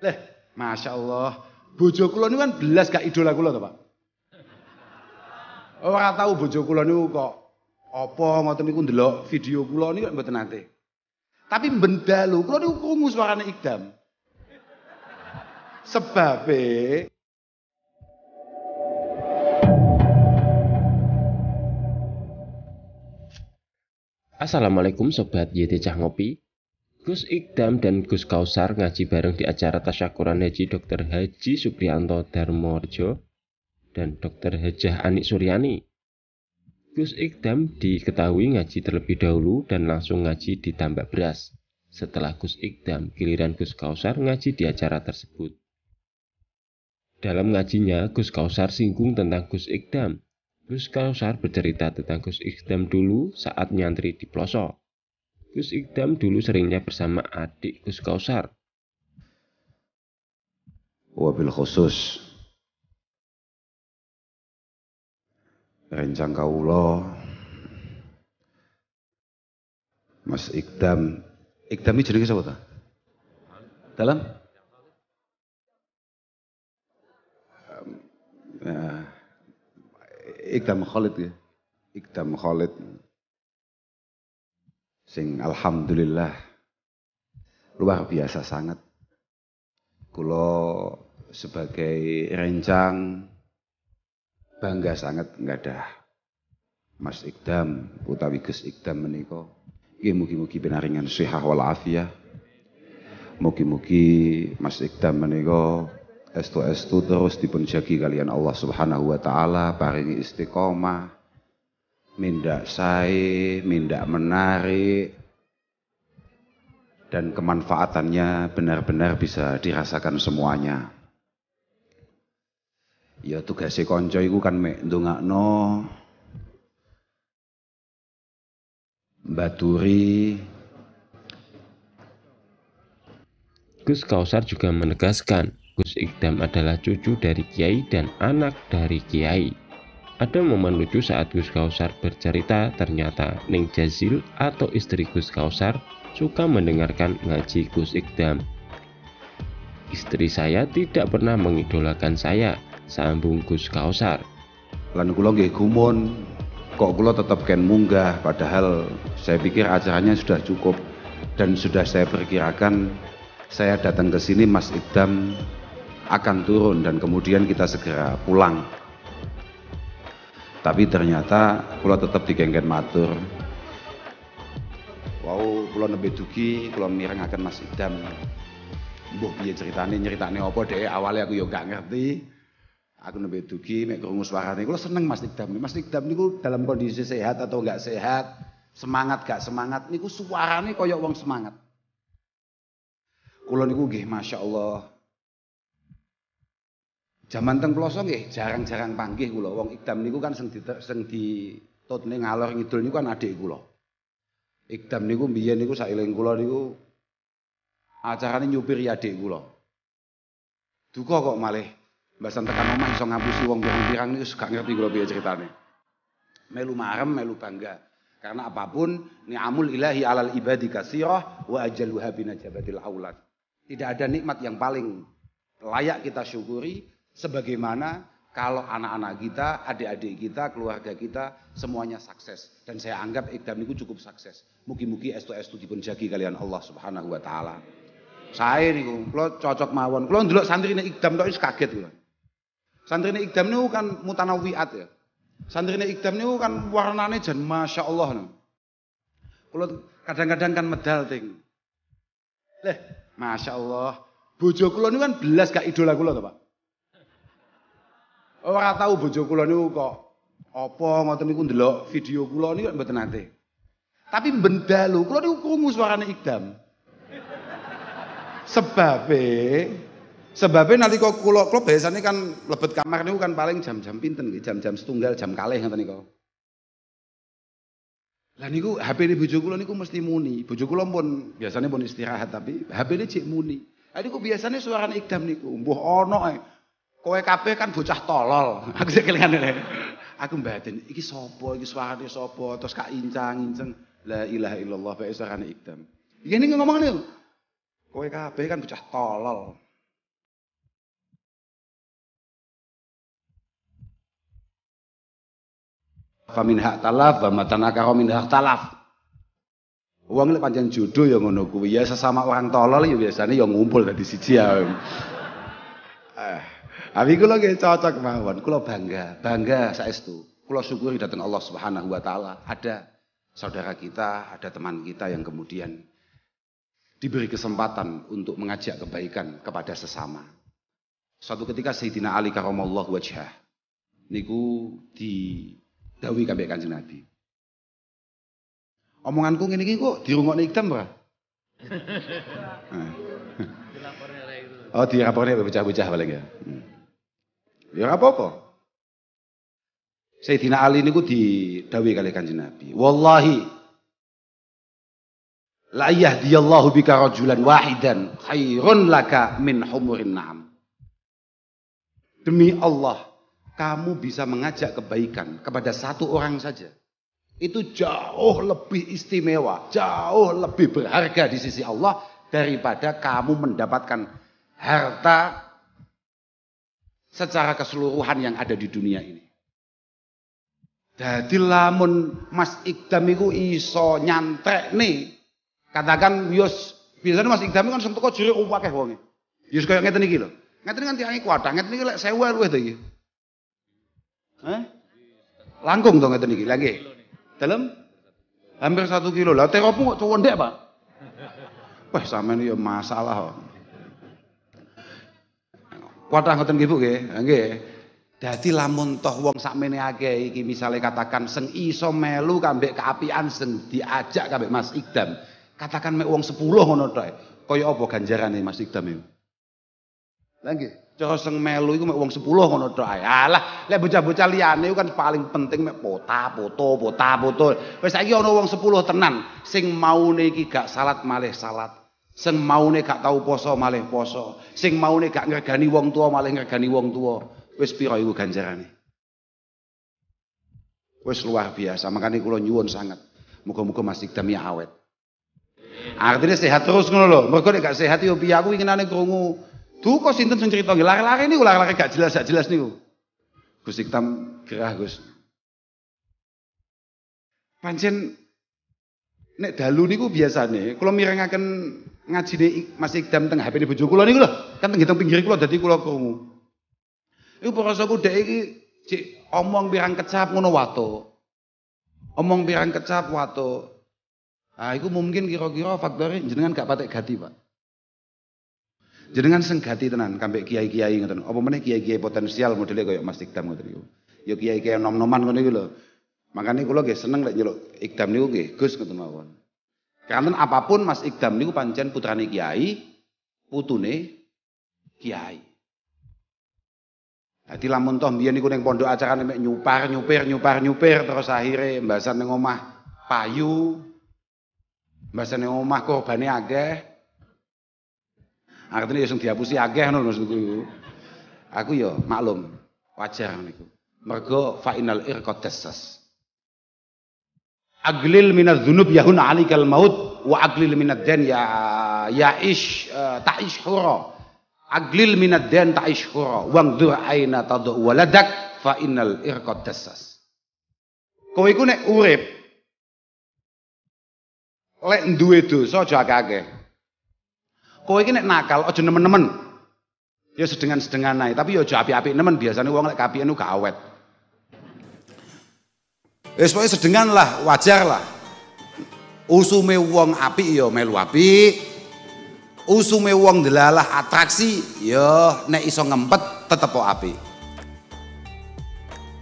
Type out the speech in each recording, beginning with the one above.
Leh, Masya Allah. Bojo kulo ini kan belas gak idola kulo tuh Pak. Orang tahu bojo kulo ini kok apa mau niku ndelok video ini kan buat nanti. Tapi benda lu, kulo ini krungu suaranya Ikdam. Sebab Assalamualaikum Sobat YT Cah Ngopi Gus Ikdam dan Gus Kausar ngaji bareng di acara tasyakuran haji Dr. Haji Suprianto Darmorjo dan Dr. Hajah Anik Suryani. Gus Ikdam diketahui ngaji terlebih dahulu dan langsung ngaji di tambak beras. Setelah Gus Ikdam, giliran Gus Kausar ngaji di acara tersebut. Dalam ngajinya, Gus Kausar singgung tentang Gus Ikdam. Gus Kausar bercerita tentang Gus Ikdam dulu saat nyantri di pelosok. Gus Ikdam dulu seringnya bersama adik Gus Kausar. Wabil khusus rencang kaulo Mas Ikdam Ikdam ini jenenge apa ta? Dalam? Nah, Ikdam Khalid ya. Ikdam Khalid sing alhamdulillah luar biasa sangat. Kulo sebagai rencang bangga sangat nggak ada Mas Ikdam utawi Gus Ikdam meniko. Nggih mugi-mugi benaringan sehat wal afiyah. Mugi-mugi Mas Ikdam meniko estu-estu terus dipunjagi kalian Allah Subhanahu wa taala paringi istiqomah minda sae, minda menari, dan kemanfaatannya benar-benar bisa dirasakan semuanya. Ya tugasnya konco itu kan mek ndongakno baturi Gus Kausar juga menegaskan Gus Iqdam adalah cucu dari Kiai dan anak dari Kiai. Ada momen lucu saat Gus Kausar bercerita ternyata Ning Jazil atau istri Gus Kausar suka mendengarkan ngaji Gus Ikdam. Istri saya tidak pernah mengidolakan saya, sambung Gus Kausar. Lan kula nggih gumun, kok kula tetap ken munggah padahal saya pikir acaranya sudah cukup dan sudah saya perkirakan saya datang ke sini Mas Ikdam akan turun dan kemudian kita segera pulang tapi ternyata kula tetap digengken matur Wow, kula nembe dugi kula akan Mas Idam mbuh piye ceritane nyeritane apa deh. awalnya aku juga gak ngerti aku lebih dugi mek krungu swarane kula seneng Mas Idam Mas Idam niku dalam kondisi sehat atau gak sehat semangat gak semangat niku suarane koyok wong semangat kula niku masya Allah. Jaman teng pelosok nggih jarang-jarang panggih kula. Wong Ikdam niku kan sing di, sing ditutne ngalor ngidul niku kan adik kula. Ikdam niku mbiyen niku sailing kula niku acarane nyupir ya adik kula. Duka kok malih mbasan tekan omah iso ngapusi wong pirang-pirang niku gak ngerti kula piye ceritane. Melu marem, melu bangga. Karena apapun ni amul ilahi alal ibadi kasirah wa ajaluha binajabatil aulad. Tidak ada nikmat yang paling layak kita syukuri Sebagaimana kalau anak-anak kita, adik-adik kita, keluarga kita, semuanya sukses. Dan saya anggap ikdam itu cukup sukses. Mugi-mugi estu estu dipun jagi kalian Allah Subhanahu wa taala. Saya niku kula cocok mawon. Kula ndelok santrine ini tok wis kaget kula. ini ikdam, niku kan mutanawiat ya. Santri ini ikdam, niku kan warnane jan masyaallah niku. Kula kadang-kadang kan medal ting. Leh, Allah, Bojo kula niku kan belas gak idola kula to, Pak. Orang tahu bojo kula niku kok apa ngoten niku ndelok video kula niku mboten nate. Tapi benda lho, kula niku krungu suarane Ikdam. sebab nanti nalika kula kula biasanya kan lebet kamar niku kan paling jam-jam pinten jam-jam setunggal, jam kalih ngoten niku. Lah niku HP ini bojo kula niku mesti muni. Bojo kula pun biasanya pun istirahat tapi HP ini cek muni. niku biasanya suaranya ikdam niku mbuh ana ae. Kowe kabeh kan bocah tolol. Aku kelingan Aku batin, iki sapa, iki suwane sapa, terus kak incang incang La ilaha illallah fa kan ikdam. Ya, iki ning ngomong ngene. Kowe kabeh kan bocah tolol. Famin hak talaf, wa matanaka min hak talaf. Uang lek panjang jodoh ya ngono kuwi. Ya sesama orang tolol ya biasanya yang ngumpul dari siji ya. Ah, abi kula nggih cocok mawon, kula bangga, bangga saestu. Kula syukuri datang Allah Subhanahu wa taala ada saudara kita, ada teman kita yang kemudian diberi kesempatan untuk mengajak kebaikan kepada sesama. Suatu ketika Sayyidina Ali Allah wajah, niku di dawi kabeh Kanjeng Nabi. Omonganku ngene iki kok dirungokne ikdam ora? Oh di rapornya bocah-bocah paling ya. Hmm. Ya apa-apa. Sayyidina Ali niku didawi kali kanji Nabi. Wallahi la yahdiyallahu bika rajulan wahidan khairun laka min humurin na'am. Demi Allah, kamu bisa mengajak kebaikan kepada satu orang saja. Itu jauh lebih istimewa, jauh lebih berharga di sisi Allah daripada kamu mendapatkan harta secara keseluruhan yang ada di dunia ini. Jadi lamun Mas Iqdam itu iso nyantek nih. Katakan yus, biasanya Mas Iqdam kan sentuh kok juri uwak kayak wonge. Yus kayak ngerti nih loh. Ngerti kan tiange kuat, ngerti nih lah 1000 luwih to iki. Langkung dong ngerti nih lagi. Dalam hampir satu kilo lah. Teropong kok cowok ndek, Pak. Wah, ini ya masalah. Kuatah ngoten nggih Bu nggih. Ah, nggih. Dadi lamun toh wong sakmene akeh iki misale katakan sing iso melu kambek keapian sing diajak kambek Mas Ikdam. Katakan mek wong 10 ngono tok. E, kaya apa ganjarane Mas Ikdam iki? Lha nggih, cara sing melu iku mek wong 10 ngono tok Alah, lek bocah-bocah liyane kan paling penting mek pota, foto, pota, foto. Wis saiki ana wong 10 tenan sing maune iki gak salat malih salat. Sing maune gak tau poso malih poso. mau maune gak ngregani wong tua malih ngregani wong tua. Wis pira iku ganjarane? Wis luar biasa. Makanya kula nyuwun sangat. Muga-muga Mas Ikdam ya awet. Artinya sehat terus ngono lho. Mergo gak sehat yo ya piye aku inginane krungu. kok sinten sing crito lari-lari niku lari-lari gak jelas gak jelas niku. Gus Ikdam gerah Gus. Pancen nek dalu niku biasane kula akan ngajine masih Ikdam tengah HP bojo kula niku kan tengah pinggir kula jadi kulo krungu. itu perasaanku dhek deh cik omong pirang kecap ngono wato. Omong pirang kecap wato. Ah itu mungkin kira-kira faktornya jenengan gak patek gati, Pak. Jenengan senggati tenan kampe kiai-kiai ngoten. Apa mana kiai-kiai potensial modelnya koyo Mas Ikdam gitu yuk yuk kiai-kiai nom-noman ngono loh Makanya kula gak seneng lek nyeluk Ikdam nih gue Gus ngono mawon. Karena apapun Mas Iqdam, niku pancen putrane Kiai, putune Kiai. Jadi lamun toh biyen niku ning pondok acara mek nyupar nyupir nyupar nyupir terus akhire mbasan ning omah payu. Mbasan ning omah korbane akeh. Artinya sing dihapusi akeh ngono maksudku Aku yo ya maklum, wajar niku. Mergo final irqad dassas aglil minadz dzunub yahun alikal maut wa aglil minad den ya ya ish uh, ta'ish hura aglil minad den ta'ish hura dur aina tadu waladak fa innal irqad dasas kowe iku nek urip lek duwe dosa aja akeh kowe iki nek nakal aja nemen-nemen ya sedengan-sedengan ae tapi ya aja api-api nemen biasanya wong lek kapian ku gawet. Wis pokoke sedengan lah, wajar lah. Usume wong api yo ya melu api, Usume wong delalah atraksi yo ya nek iso ngempet tetep po api.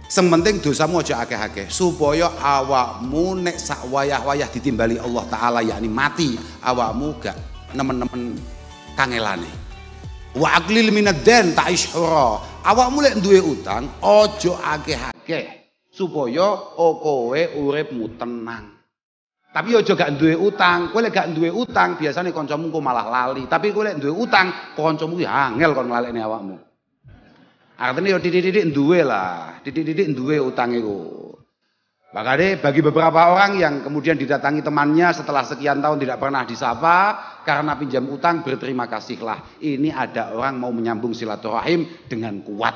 Sing penting mu aja akeh-akeh supaya awakmu nek sak wayah-wayah ditimbali Allah taala yakni mati awakmu gak nemen-nemen kangelane. Wa aqlil minad dan ta'ish hura. Awakmu lek duwe utang aja akeh-akeh supaya kowe uripmu tenang. Tapi ojo gak duwe utang, kowe lek gak duwe utang biasanya kancamu kok malah lali. Tapi kowe lek duwe utang, kancamu ya angel kon ini awakmu. Artinya yo didik-didik duwe lah, didik-didik duwe utang iku. Makanya bagi beberapa orang yang kemudian didatangi temannya setelah sekian tahun tidak pernah disapa karena pinjam utang berterima kasihlah. Ini ada orang mau menyambung silaturahim dengan kuat.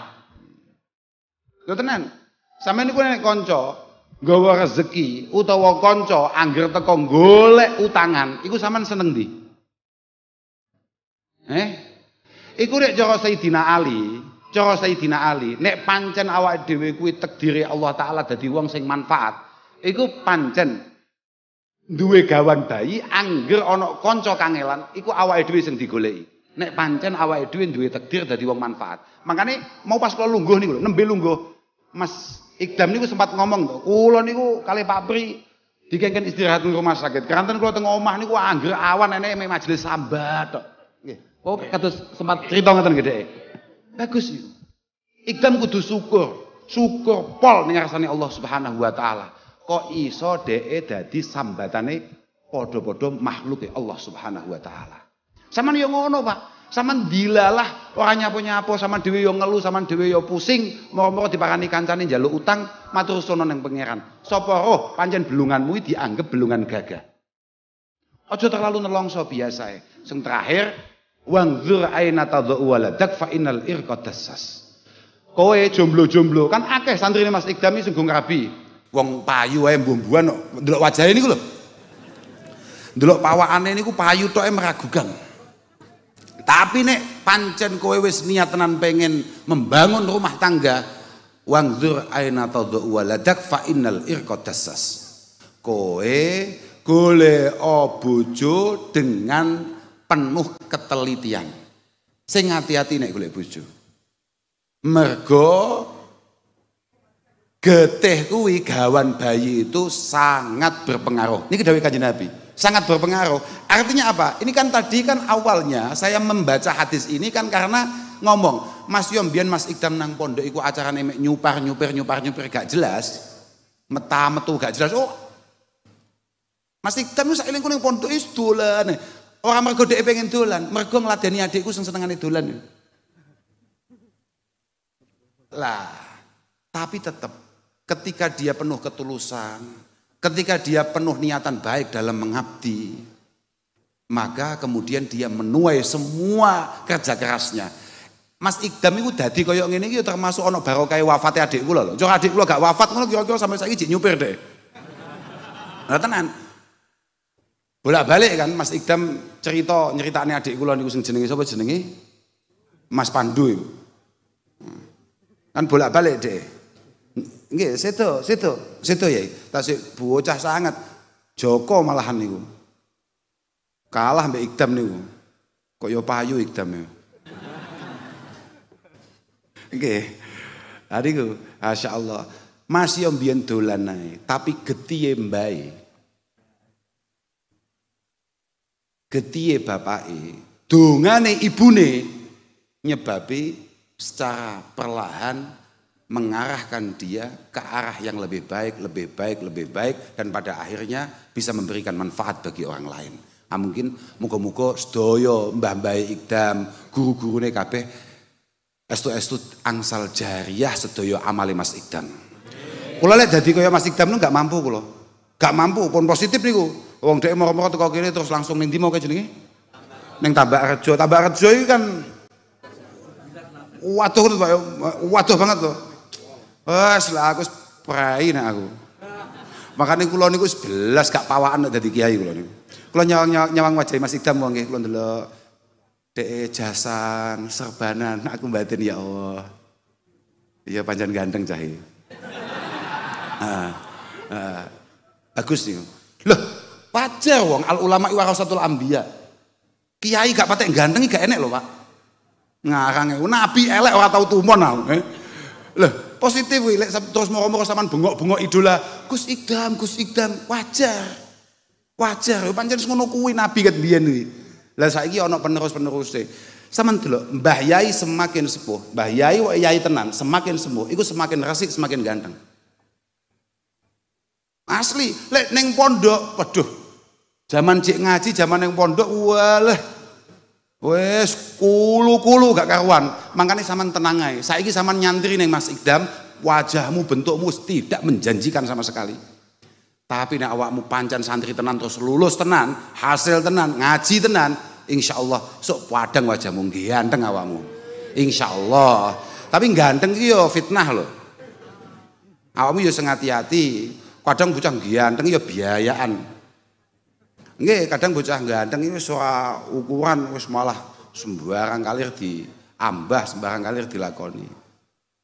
Yo tenan. Sama ini gue konco, nggawa rezeki utawa konco angger teko golek utangan, iku saman seneng di, Eh? Iku rek cara Sayyidina Ali, cara Sayyidina Ali, nek pancen awak dhewe kuwi takdire Allah taala dadi wong sing manfaat, iku pancen duwe gawan bayi angger ana kanca kangelan, iku awake dhewe sing digoleki. Nek pancen awake dhewe duwe takdir dadi wong manfaat. Makane mau pas kula lungguh niku lho, nembe lungguh. Mas Ikdam niku sempat ngomong tuh, kula niku kali Pak Pri dikengken istirahat di rumah sakit. gue kula teng omah niku angger awan enek me majelis sambat tok. Nggih. Kok kados sempat cerita ngoten gede. Bagus niku. Ikdam kudu syukur. Syukur pol ning ngasane Allah Subhanahu wa taala. Kok iso dheke dadi sambatane padha-padha makhluke Allah Subhanahu wa taala. Saman yo ngono, Pak. Saman dilalah orangnya punya nyapu sama dewi yo ngeluh, sama dewi yo pusing, moro-moro diparani kancane jalur utang, matur yang yang pangeran. Sopo roh panjen belunganmu dianggap belungan gagah. Ojo terlalu nelongso biasa ya. Sing terakhir, wangzur aina tadhu waladak fa inal irqa Kowe jomblo-jomblo kan akeh santri Mas ikdami iki sungguh rabi. Wong payu ayam bumbuan, delok wajahe niku lho. Delok ini gue payu tok meragukan. Tapi nek pancen kowe wis niat tenan pengen membangun rumah tangga, wangzur aina tadhu waladak fa innal irqatassas. Kowe golek bojo dengan penuh ketelitian. Sing hati-hati nek golek bojo. Mergo getih kuwi gawan bayi itu sangat berpengaruh. Ini kedawai kanjeng Nabi sangat berpengaruh. Artinya apa? Ini kan tadi kan awalnya saya membaca hadis ini kan karena ngomong, Mas Yom Mas Iqdam nang pondok iku acara nemek nyupar nyupir nyupar nyupir gak jelas. Meta metu gak jelas. Oh. Mas Iqdam itu eling kuning pondok itu dolan. orang mergo dia pengen dolan, mergo ngeladeni adikku sing senengane dolan. Lah, tapi tetap ketika dia penuh ketulusan, Ketika dia penuh niatan baik dalam mengabdi, maka kemudian dia menuai semua kerja kerasnya. Mas Iqdam itu dadi koyok ngene iki ya termasuk ono barokah wafate adik kula lho. Cok adik kula gak wafat ngono kira-kira sampai saiki jek nyupir deh. Nah tenan. Bolak-balik kan Mas Iqdam cerita nyeritane adik kula niku sing jenenge sapa jenenge? Mas Pandu. Hmm. Kan bolak-balik deh. Nggih, situ, situ, situ ya. Tasik bocah sangat. Joko malahan niku. Kalah mbek Ikdam niku. Kok yo ya payu Ikdam ya. Nggih. Hari nah, ku, Masya Allah. Masih yang biyen dolan tapi getiye mbae. Getiye bapake, dongane ibune nyebabi secara perlahan mengarahkan dia ke arah yang lebih baik, lebih baik, lebih baik dan pada akhirnya bisa memberikan manfaat bagi orang lain. Ah mungkin muka-muka sedoyo mbah-mbah ikdam, guru-gurune kabeh estu-estu angsal jariah sedoyo amali Mas Ikdam. Kula lihat jadi kaya Mas Ikdam lu gak mampu kula. Gak mampu pun positif nih niku. Wong dia mau mau teko kiri terus langsung ning mau kayak jenenge? Ning Tambak Rejo. Tambak Rejo iki kan waduh waduh banget loh Wes lah aku prai nek aku. Makanya kulo niku sebelas gak pawaan nek dadi kiai kulo niku. Kulo nyawang nyawang, wajah Mas Ikdam wong nggih kulo ndelok dek jasan serbanan aku batin ya Allah. Iya panjang ganteng cahi. Iya. Ah, ah, bagus nih. Loh, wajar wong al ulama warasatul ambia. Kiai gak patek ganteng gak enek loh, Pak. Ngarang nabi elek ora tau tumon aku. Eh. Loh, Positif wih, terus mau ngomong sama bengok-bengok idola, Gus Ikdam, Gus Ikdam, wajar. Wajar, panjang semua nukui nabi ket kan biyen kuwi. Lah saiki ana penerus deh, Saman dulu, Mbah Yai semakin sepuh, Mbah Yai wak Yai tenang, semakin sepuh, ikut semakin resik, semakin ganteng. Asli, lek neng pondok, waduh. Zaman cek ngaji, zaman neng pondok, walah Wes kulu-kulu gak karuan. Makanya saman tenangai, saya ini saman nyantri neng Mas Iqdam, wajahmu bentukmu tidak menjanjikan sama sekali. Tapi nak awakmu panjan santri tenan terus lulus tenan, hasil tenan, ngaji tenan, insya Allah sok padang wajahmu ganteng awakmu. Insya Allah. Tapi ganteng yo fitnah loh. Awakmu yo sengati hati-hati. Kadang bocah ganteng yo biayaan. Nggih, kadang bocah ganteng ini soal ukuran wis malah sembarang kalir diambah, sembarang kalir dilakoni.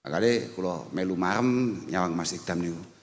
Makanya kalau melu marem nyawang Mas Ikdam niku.